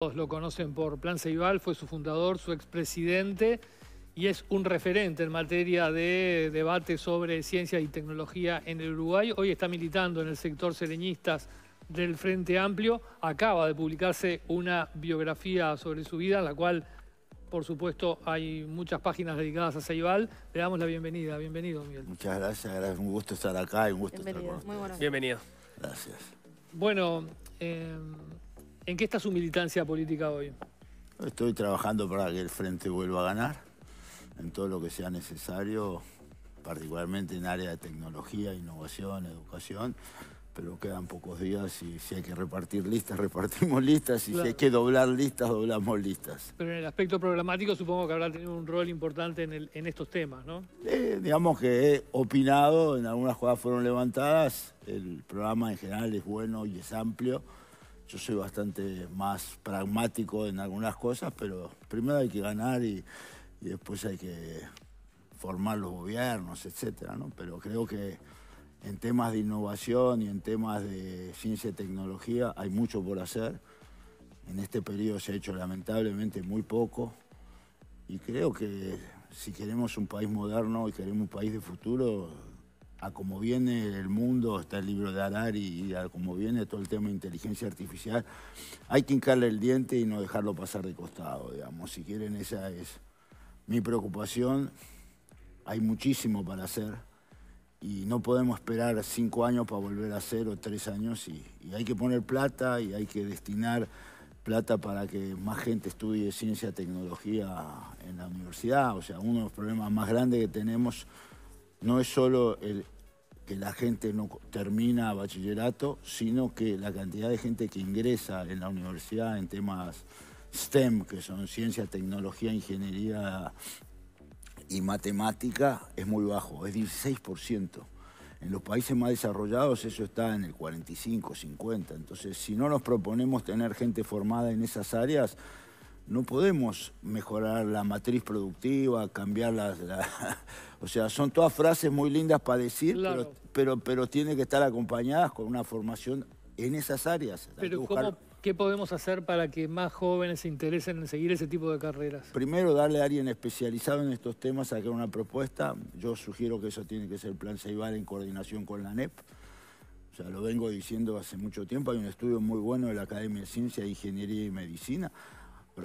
Todos lo conocen por Plan Ceibal, fue su fundador, su expresidente y es un referente en materia de debate sobre ciencia y tecnología en el Uruguay. Hoy está militando en el sector sereñistas del Frente Amplio. Acaba de publicarse una biografía sobre su vida, la cual, por supuesto, hay muchas páginas dedicadas a Ceibal. Le damos la bienvenida. Bienvenido, Miguel. Muchas gracias. Un gusto estar acá y un gusto Bienvenido. estar con Bienvenido. Gracias. Bueno, eh, ¿En qué está su militancia política hoy? Estoy trabajando para que el frente vuelva a ganar en todo lo que sea necesario, particularmente en área de tecnología, innovación, educación, pero quedan pocos días y si hay que repartir listas, repartimos listas y si hay que doblar listas, doblamos listas. Pero en el aspecto programático supongo que habrá tenido un rol importante en, en estos temas, ¿no? Eh, digamos que he opinado, en algunas jugadas fueron levantadas, el programa en general es bueno y es amplio yo soy bastante más pragmático en algunas cosas, pero primero hay que ganar y, después hay que formar los gobiernos, etc. ¿no? Pero creo que en temas de innovación y en temas de ciencia y tecnología hay mucho por hacer. En este periodo se ha hecho lamentablemente muy poco y creo que si queremos un país moderno y queremos un país de futuro, a como viene el mundo, está el libro de Harari, y a como viene todo el tema de inteligencia artificial, hay que hincarle el diente y no dejarlo pasar de costado, digamos. Si quieren, esa es mi preocupación. Hay muchísimo para hacer y no podemos esperar cinco años para volver a hacer o tres años y, y hay que poner plata y hay que destinar plata para que más gente estudie ciencia, tecnología en la universidad. O sea, uno de los problemas más grandes que tenemos no es solo el que la gente no termina bachillerato, sino que la cantidad de gente que ingresa en la universidad en temas STEM, que son ciencia, tecnología, ingeniería y matemática, es muy bajo, es 16%. En los países más desarrollados eso está en el 45, 50. Entonces, si no nos proponemos tener gente formada en esas áreas, no podemos mejorar la matriz productiva, cambiar las... o sea, son todas frases muy lindas para decir, pero, pero, tienen que estar acompañadas con una formación en esas áreas. Pero ¿qué podemos hacer para que más jóvenes se interesen en seguir ese tipo de carreras? Primero, darle a alguien especializado en estos temas, sacar una propuesta. Yo sugiero que eso tiene que ser el Plan Ceibal en coordinación con la NEP. O sea, lo vengo diciendo hace mucho tiempo, hay un estudio muy bueno de la Academia de Ciencia, Ingeniería y Medicina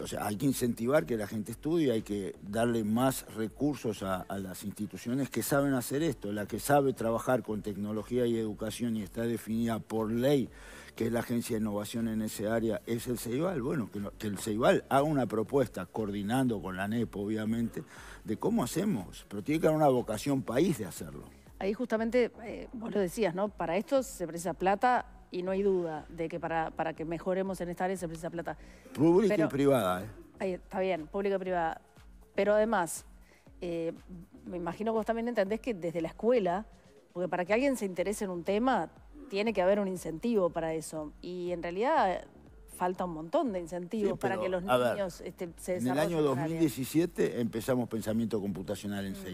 o sea, hay que incentivar que la gente estudie, hay que darle más recursos a, las instituciones que saben hacer esto, la que sabe trabajar con tecnología y educación y está definida por ley, que es la agencia de innovación en esa área, es el CEIBAL. Bueno, que, el CEIBAL haga una propuesta, coordinando con la NEP, obviamente, de cómo hacemos, pero tiene que haber una vocación país de hacerlo. Ahí justamente, eh, vos lo decías, ¿no? Para esto se precisa plata y no hay duda de que para, que mejoremos en esta área se precisa plata. Pública y privada, ¿eh? está bien, pública y privada. Pero además, eh, me imagino que vos también entendés que desde la escuela, porque para que alguien se interese en un tema, tiene que haber un incentivo para eso. Y en realidad falta un montón de incentivos para que los niños este, se desarrollen. En el año 2017 empezamos pensamiento computacional en mm.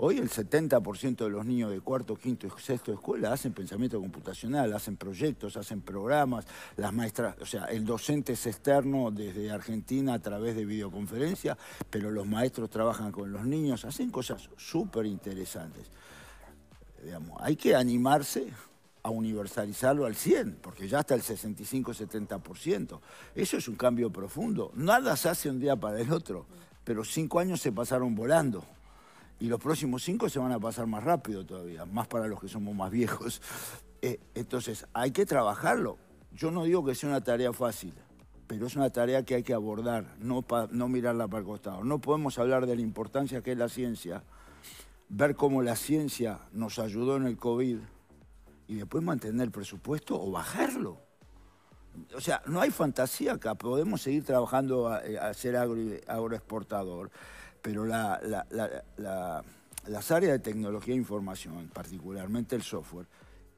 Hoy el 70% de los niños de cuarto, quinto y sexto de escuela hacen pensamiento computacional, hacen proyectos, hacen programas, las maestras, o sea, el docente es externo desde Argentina a través de videoconferencia, pero los maestros trabajan con los niños, hacen cosas súper interesantes. hay que animarse a universalizarlo al 100, porque ya está el 65-70%. Eso es un cambio profundo. Nada se hace un día para el otro, pero cinco años se pasaron volando y los próximos cinco se van a pasar más rápido todavía, más para los que somos más viejos. Eh, entonces, hay que trabajarlo. Yo no digo que sea una tarea fácil, pero es una tarea que hay que abordar, no, no mirarla para el costado. No podemos hablar de la importancia que es la ciencia, ver cómo la ciencia nos ayudó en el COVID y después mantener el presupuesto o bajarlo. O sea, no hay fantasía acá, podemos seguir trabajando a, eh, ser agro, agroexportador pero las áreas de tecnología e información, particularmente el software,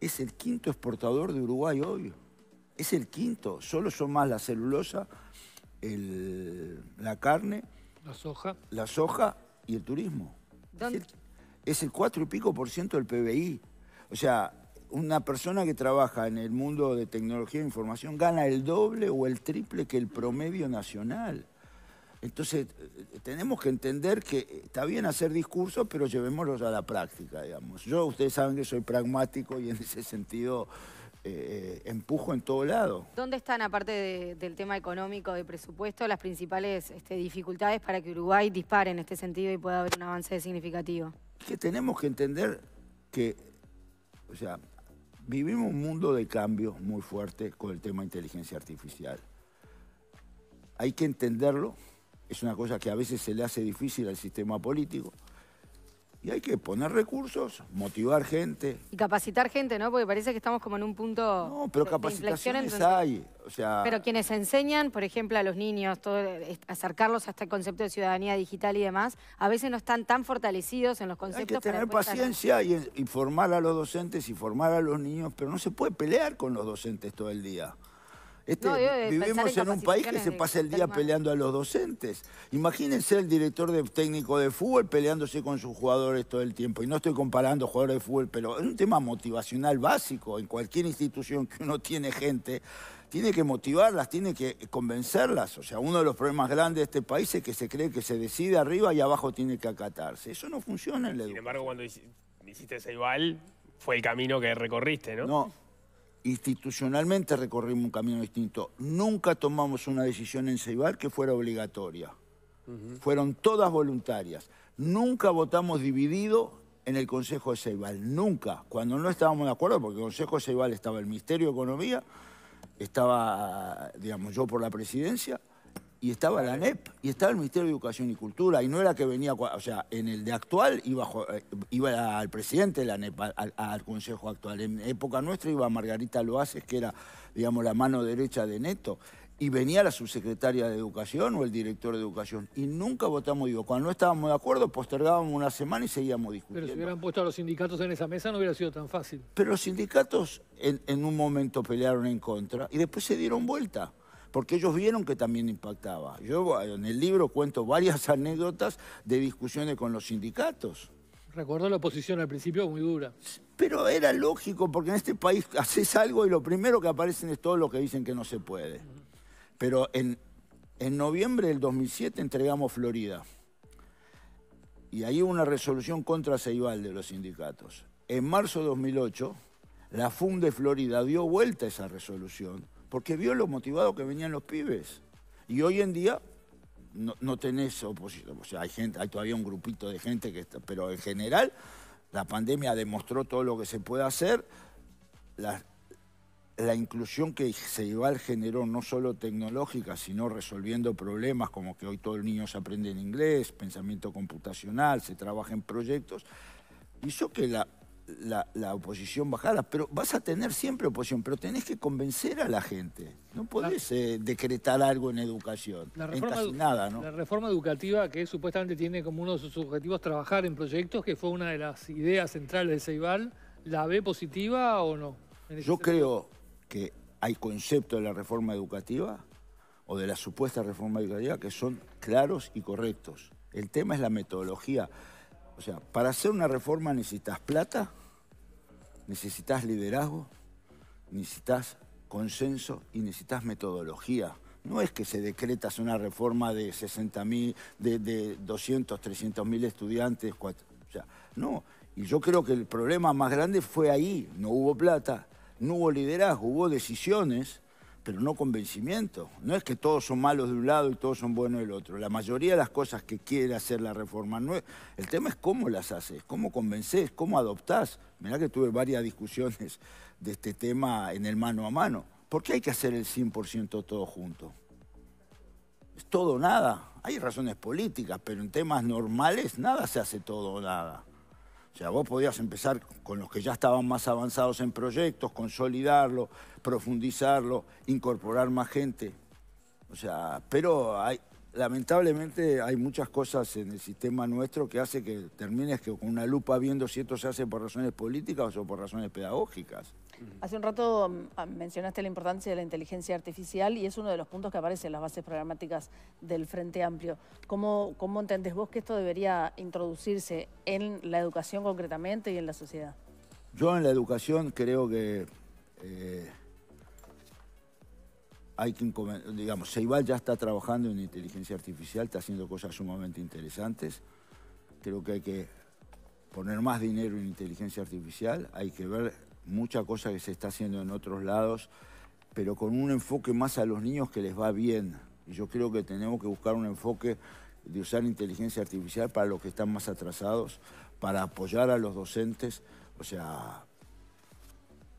es el quinto exportador de Uruguay hoy. Es el quinto. Solo son más la celulosa, la carne, la soja. y el turismo. es el cuatro y pico por ciento del PBI. O sea, una persona que trabaja en el mundo de tecnología e información gana el doble o el triple que el promedio nacional. Entonces, eh, tenemos que entender que eh, está bien hacer discursos, pero llevémoslos a la práctica, digamos. Yo, ustedes saben que soy pragmático y en ese sentido eh, empujo en todo lado. ¿Dónde están, aparte del tema económico, de presupuesto, las principales este, dificultades para que Uruguay dispare en este sentido y pueda haber un avance significativo? Que tenemos que entender que, o sea, vivimos un mundo de cambios muy fuerte con el tema de inteligencia artificial. Hay que entenderlo, es una cosa que a veces se le hace difícil al sistema político. Y hay que poner recursos, motivar gente. Y capacitar gente, ¿no? Porque parece que estamos como en un punto No, pero capacitación capacitaciones hay. O sea... Pero quienes enseñan, por ejemplo, a los niños, todo, acercarlos hasta el este concepto de ciudadanía digital y demás, a veces no están tan fortalecidos en los conceptos. Hay que tener paciencia y, y formar a los docentes y formar a los niños, pero no se puede pelear con los docentes todo el día. Este, vivimos en, un país que se pasa el día peleando a los docentes. Imagínense el director de, técnico de fútbol peleándose con sus jugadores todo el tiempo. Y no estoy comparando jugadores de fútbol, pero es un tema motivacional básico. En cualquier institución que uno tiene gente, tiene que motivarlas, tiene que convencerlas. O sea, uno de los problemas grandes de este país es que se cree que se decide arriba y abajo tiene que acatarse. Eso no funciona en la educación Sin embargo, cuando hiciste ese igual, fue el camino que recorriste, ¿no? No, institucionalmente recorrimos un camino distinto. Nunca tomamos una decisión en Ceibal que fuera obligatoria. Fueron todas voluntarias. Nunca votamos dividido en el Consejo de Ceibal. Nunca. Cuando no estábamos de acuerdo, porque el Consejo de Ceibal estaba el Ministerio de Economía, estaba, digamos, yo por la presidencia, y estaba la NEP, y estaba el Ministerio de Educación y Cultura, y no era que venía, o sea, en el de actual iba, eh, al presidente de la NEP, al, Consejo actual. En época nuestra iba Margarita Loaces, que era, digamos, la mano derecha de Neto, y venía la subsecretaria de Educación o el director de Educación, y nunca votamos, digo, cuando no estábamos de acuerdo, postergábamos una semana y seguíamos discutiendo. Pero si hubieran puesto a los sindicatos en esa mesa no hubiera sido tan fácil. Pero los sindicatos en, en un momento pelearon en contra, y después se dieron vuelta porque ellos vieron que también impactaba. Yo eh, en el libro cuento varias anécdotas de discusiones con los sindicatos. Recuerdo la oposición al principio muy dura. Pero era lógico, porque en este país haces algo y lo primero que aparecen es todo lo que dicen que no se puede. Pero en, en noviembre del 2007 entregamos Florida. Y ahí hubo una resolución contra Ceibal de los sindicatos. En marzo de 2008, la FUM de Florida dio vuelta a esa resolución porque vio lo motivado que venían los pibes. Y hoy en día no, no tenés oposición. O sea, hay, gente, hay todavía un grupito de gente que está, pero en general la pandemia demostró todo lo que se puede hacer. La, inclusión que se al generó, no solo tecnológica, sino resolviendo problemas como que hoy todos los niños aprenden inglés, pensamiento computacional, se trabaja en proyectos, hizo que la, la, oposición bajada... pero vas a tener siempre oposición, pero tenés que convencer a la gente. No podés eh, decretar algo en educación, la nada, La reforma educativa que supuestamente tiene como uno de sus objetivos trabajar en proyectos, que fue una de las ideas centrales de Ceibal, ¿la ve positiva o no? Yo creo que hay conceptos de la reforma educativa o de la supuesta reforma educativa que son claros y correctos. El tema es la metodología. O sea, para hacer una reforma necesitas plata, necesitas liderazgo, necesitas consenso y necesitas metodología. No es que se decreta una reforma de 60.000, de, de 200, 300.000 estudiantes. o sea, no. Y yo creo que el problema más grande fue ahí. No hubo plata, no hubo liderazgo, hubo decisiones pero no convencimiento. No es que todos son malos de un lado y todos son buenos del otro. La mayoría de las cosas que quiere hacer la reforma no es, El tema es cómo las haces, cómo convences, cómo adoptás. Mirá que tuve varias discusiones de este tema en el mano a mano. ¿Por qué hay que hacer el 100% todo junto? Es todo o nada. Hay razones políticas, pero en temas normales nada se hace todo o nada. O sea, vos podías empezar con los que ya estaban más avanzados en proyectos, consolidarlo, profundizarlo, incorporar más gente. O sea, pero hay, lamentablemente hay muchas cosas en el sistema nuestro que hace que termines con una lupa viendo si esto se hace por razones políticas o por razones pedagógicas. Hace un rato mm, ah, mencionaste la importancia de la inteligencia artificial y es uno de los puntos que aparece en las bases programáticas del Frente Amplio. ¿Cómo, cómo entendés vos que esto debería introducirse en la educación concretamente y en la sociedad? Yo en la educación creo que eh, hay que, digamos, Ceibal ya está trabajando en inteligencia artificial, está haciendo cosas sumamente interesantes. Creo que hay que poner más dinero en inteligencia artificial, hay que ver mucha cosa que se está haciendo en otros lados, pero con un enfoque más a los niños que les va bien. Y yo creo que tenemos que buscar un enfoque de usar inteligencia artificial para los que están más atrasados, para apoyar a los docentes. O sea,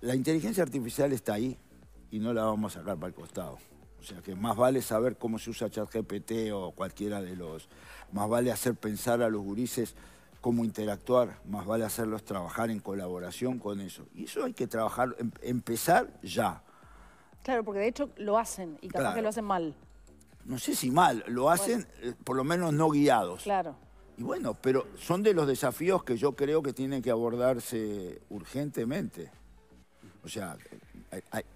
la inteligencia artificial está ahí, y no la vamos a sacar para el costado. O sea que más vale saber cómo se usa ChatGPT o cualquiera de los. Más vale hacer pensar a los gurises cómo interactuar, más vale hacerlos trabajar en colaboración con eso. Y eso hay que trabajar, em, empezar ya. Claro, porque de hecho lo hacen y capaz que lo hacen mal. No sé si mal, lo hacen eh, por lo menos no guiados. Claro. Y bueno, pero son de los desafíos que yo creo que tienen que abordarse urgentemente. O sea,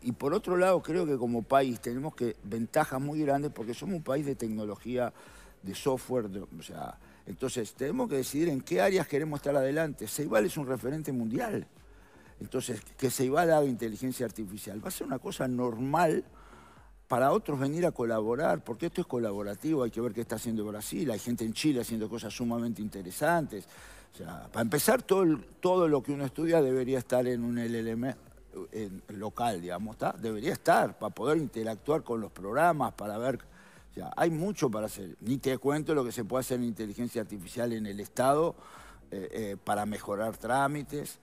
y por otro lado, creo que como país tenemos que ventajas muy grandes porque somos un país de tecnología, de software, o sea, entonces tenemos que decidir en qué áreas queremos estar adelante. Ceibal es un referente mundial. Entonces, que Ceibal haga inteligencia artificial va a ser una cosa normal para otros venir a colaborar, porque esto es colaborativo, hay que ver qué está haciendo Brasil, hay gente en Chile haciendo cosas sumamente interesantes. para empezar, todo, todo lo que uno estudia debería estar en un LLM local, digamos, debería estar para poder interactuar con los programas, para ver... O sea, hay mucho para hacer. Ni te cuento lo que se puede hacer en inteligencia artificial en el Estado eh, eh, para mejorar trámites.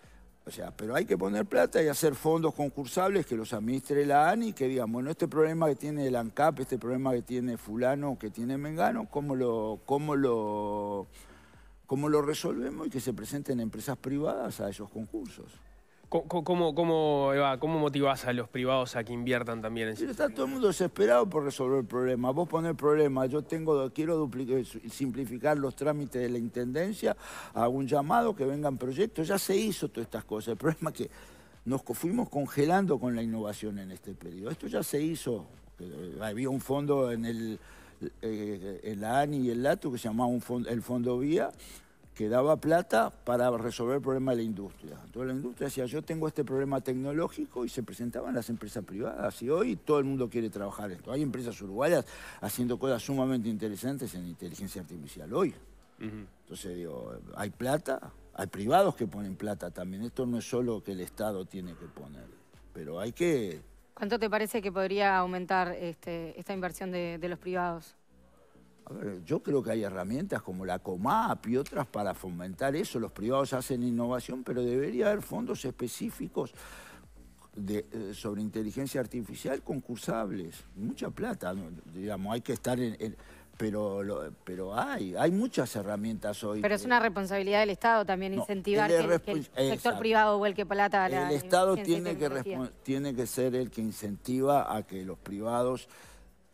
O sea, pero hay que poner plata y hacer fondos concursables que los administre la ANI, que digan, bueno, este problema que tiene el ANCAP, este problema que tiene fulano, que tiene Mengano, ¿cómo lo, cómo lo, cómo lo resolvemos? Y que se presenten empresas privadas a esos concursos. ¿Cómo, cómo, cómo, motivás a los privados a que inviertan también en Está todo el mundo desesperado por resolver el problema. Vos ponés problema, yo tengo, quiero duplicar, eh, simplificar los trámites de la Intendencia, hago un llamado, que vengan proyectos, ya se hizo todas estas cosas. El problema es que nos fuimos congelando con la innovación en este periodo. Esto ya se hizo, eh, había un fondo en el, eh, en la ANI y el LATU que se llamaba el Fondo Vía, que daba plata para resolver el problema de la industria. Toda la industria decía, yo tengo este problema tecnológico y se presentaban las empresas privadas. Y hoy todo el mundo quiere trabajar esto. Hay empresas uruguayas haciendo cosas sumamente interesantes en inteligencia artificial hoy. Entonces digo, hay plata, hay privados que ponen plata también. Esto no es solo que el Estado tiene que poner, pero hay que... ¿Cuánto te parece que podría aumentar este, esta inversión de los privados? yo creo que hay herramientas como la COMAP y otras para fomentar eso. Los privados hacen innovación, pero debería haber fondos específicos eh, sobre inteligencia artificial concursables. Mucha plata, digamos, hay que estar en, pero, pero hay, hay muchas herramientas hoy. Pero es una responsabilidad del Estado también incentivar el que, el sector privado vuelque plata a la El Estado tiene que, tiene que ser el que incentiva a que los privados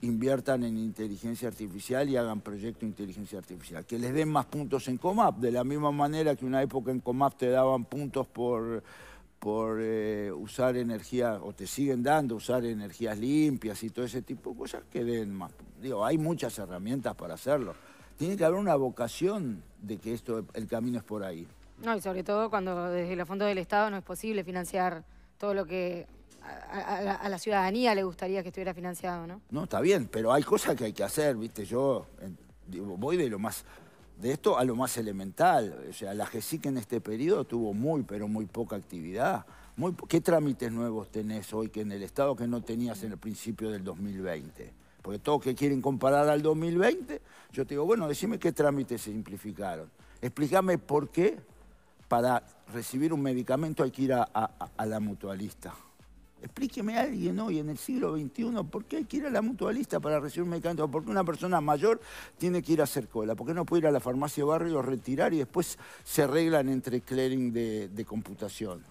inviertan en inteligencia artificial y hagan proyecto de inteligencia artificial, que les den más puntos en Comap, de la misma manera que una época en Comap te daban puntos por, por eh, usar energía, o te siguen dando, usar energías limpias y todo ese tipo de cosas que den más. Digo, hay muchas herramientas para hacerlo. Tiene que haber una vocación de que esto, el camino es por ahí. No, y sobre todo cuando desde los Fondo del Estado no es posible financiar todo lo que a, la ciudadanía le gustaría que estuviera financiado, ¿no? No, está bien, pero hay cosas que hay que hacer, ¿viste? Yo voy de lo más de esto a lo más elemental. O sea, la GESIC en este periodo tuvo muy, pero muy poca actividad. ¿Qué trámites nuevos tenés hoy que en el Estado que no tenías en el principio del 2020? Porque todos que quieren comparar al 2020, yo te digo, bueno, decime qué trámites se simplificaron. Explícame por qué para recibir un medicamento hay que ir a la mutualista. Explíqueme a alguien hoy en el siglo XXI por qué hay que ir a la mutualista para recibir un medicamento, por qué una persona mayor tiene que ir a hacer cola, por qué no puede ir a la farmacia de barrio, retirar y después se arreglan entre clearing de, computación.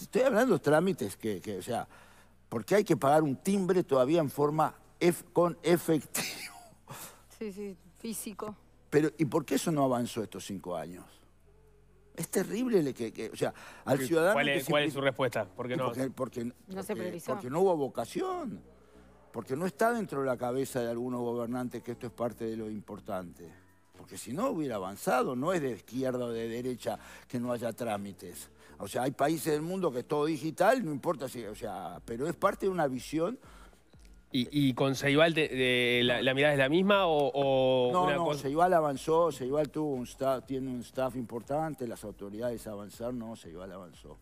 Estoy hablando de trámites que, o sea, ¿por qué hay que pagar un timbre todavía en forma con efectivo? Sí, sí, físico. Pero, ¿y por qué eso no avanzó estos cinco años? Es terrible que, o sea, al ciudadano... ¿Cuál es, su respuesta? Porque, no Porque no hubo vocación, porque no está dentro de la cabeza de algunos gobernantes que esto es parte de lo importante. Porque si no hubiera avanzado, no es de izquierda o de derecha que no haya trámites. O sea, hay países del mundo que es todo digital, no importa si, o sea, pero es parte de una visión ¿Y, con Seibal de, la, mirada es la misma o, no, no, Seibal avanzó, Seibal tuvo un staff, tiene un staff importante, las autoridades avanzaron, no, Seibal avanzó.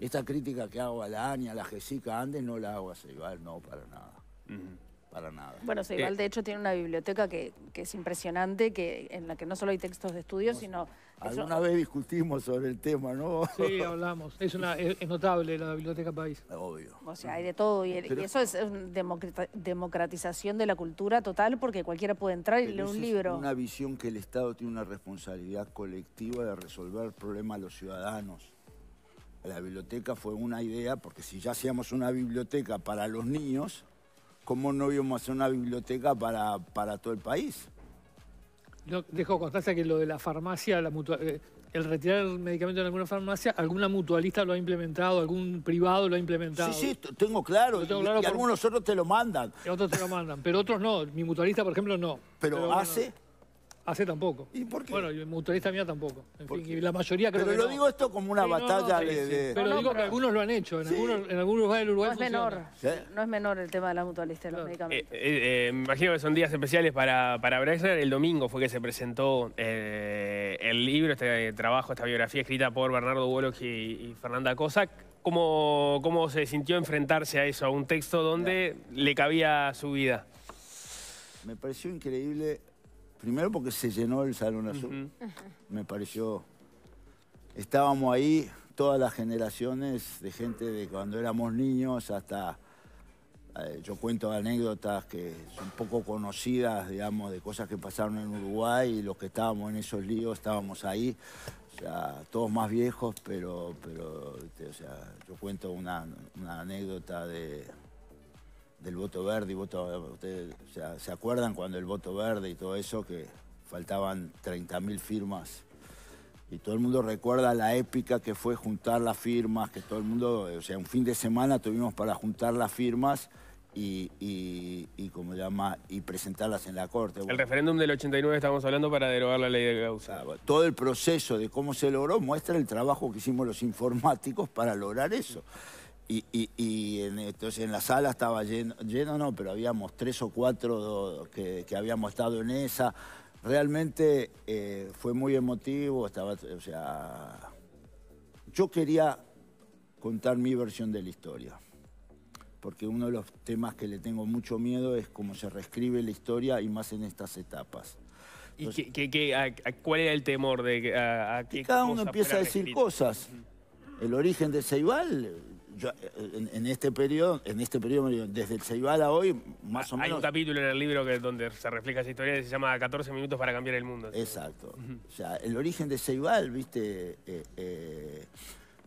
Esta crítica que hago a la ANI, a la Jessica Andes, no la hago a Seibal, no, para nada para nada. Bueno, sí, eh, de hecho tiene una biblioteca que, es impresionante, que en la que no solo hay textos de estudio, sino... Alguna vez discutimos sobre el tema, ¿no? Sí, hablamos. Es, una, notable la Biblioteca País. Obvio. O sea, hay de todo. Y, eso es democratización de la cultura total, porque cualquiera puede entrar y leer un libro. Es una visión que el Estado tiene una responsabilidad colectiva de resolver problemas de los ciudadanos la biblioteca fue una idea, porque si ya hacíamos una biblioteca para los niños, cómo no íbamos a hacer una biblioteca para, para todo el país. dejo constancia que lo de la farmacia, eh, el retirar el medicamento de alguna farmacia, alguna mutualista lo ha implementado, algún privado lo ha implementado. Sí, sí, tengo claro. Tengo y, algunos otros te lo mandan. otros te lo mandan, pero otros no. Mi mutualista, por ejemplo, no. Pero, hace... Hace tampoco. ¿Y por qué? Bueno, y mutualista mía tampoco. En y la mayoría creo pero lo digo esto como una batalla de, Pero digo que algunos lo han hecho. En, algunos, en lugares del Uruguay No es menor. No es menor el tema de la mutualista de los eh, eh, eh, me imagino que son días especiales para, para El domingo fue que se presentó el libro, este trabajo, esta biografía escrita por Bernardo Boloch y, Fernanda Cossack. ¿Cómo, se sintió enfrentarse a eso, a un texto donde le cabía su vida? Me pareció increíble Primero porque se llenó el Salón Azul. Me pareció... Estábamos ahí todas las generaciones de gente de cuando éramos niños hasta... Eh, yo cuento anécdotas que son poco conocidas, digamos, de cosas que pasaron en Uruguay y los que estábamos en esos líos estábamos ahí. O sea, todos más viejos, pero, pero o sea, yo cuento una anécdota de, del voto verde y voto... Ustedes se acuerdan cuando el voto verde y todo eso, que faltaban 30.000 firmas. Y todo el mundo recuerda la épica que fue juntar las firmas, que todo el mundo, o sea, un fin de semana tuvimos para juntar las firmas y, y, como llama, y presentarlas en la Corte. El referéndum del 89 estamos hablando para derogar la ley de causa. Ah, todo el proceso de cómo se logró muestra el trabajo que hicimos los informáticos para lograr eso. Y, en, entonces en la sala estaba lleno, lleno no, pero habíamos tres o cuatro que, habíamos estado en esa. Realmente eh, fue muy emotivo, estaba, o sea, yo quería contar mi versión de la historia, porque uno de los temas que le tengo mucho miedo es cómo se reescribe la historia y más en estas etapas. ¿Y cuál era el temor de a, cada uno empieza a decir cosas? El origen de Ceibal eh, en, este periodo, en este periodo, desde el Ceibal a hoy, más o menos... Hay un capítulo en el libro que, donde se refleja esa historia que se llama 14 minutos para cambiar el mundo. Exacto. O sea, el origen de Ceibal, viste, eh, eh,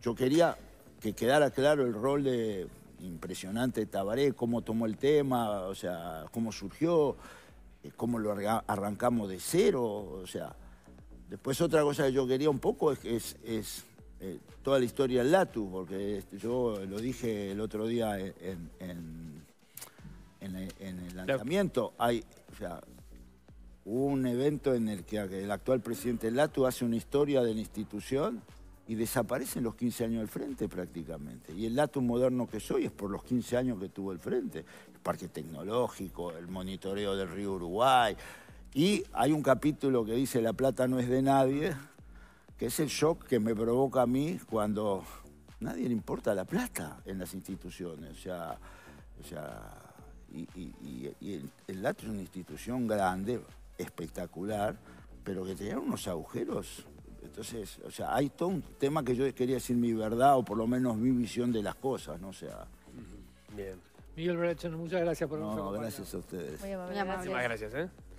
yo quería que quedara claro el rol de impresionante Tabaré, cómo tomó el tema, o sea, cómo surgió, cómo lo arrancamos de cero, o sea... Después otra cosa que yo quería un poco es eh, toda la historia del Latu, porque este, yo lo dije el otro día en, el lanzamiento. Hay, sea, hubo un evento en el que el actual presidente del Latu hace una historia de la institución y desaparecen los 15 años del frente prácticamente. Y el Latu moderno que soy es por los 15 años que tuvo el frente. El parque tecnológico, el monitoreo del río Uruguay. Y hay un capítulo que dice La plata no es de nadie, que es el shock que me provoca a mí cuando nadie le importa la plata en las instituciones. O sea, o sea y, el, el es una institución grande, espectacular, pero que tenía unos agujeros. Entonces, o sea, hay todo un tema que yo quería decir mi verdad o por lo menos mi visión de las cosas, ¿no? O sea. Bien. Miguel Brechen, muchas gracias por no, gracias a ustedes. Muchísimas gracias, ¿eh?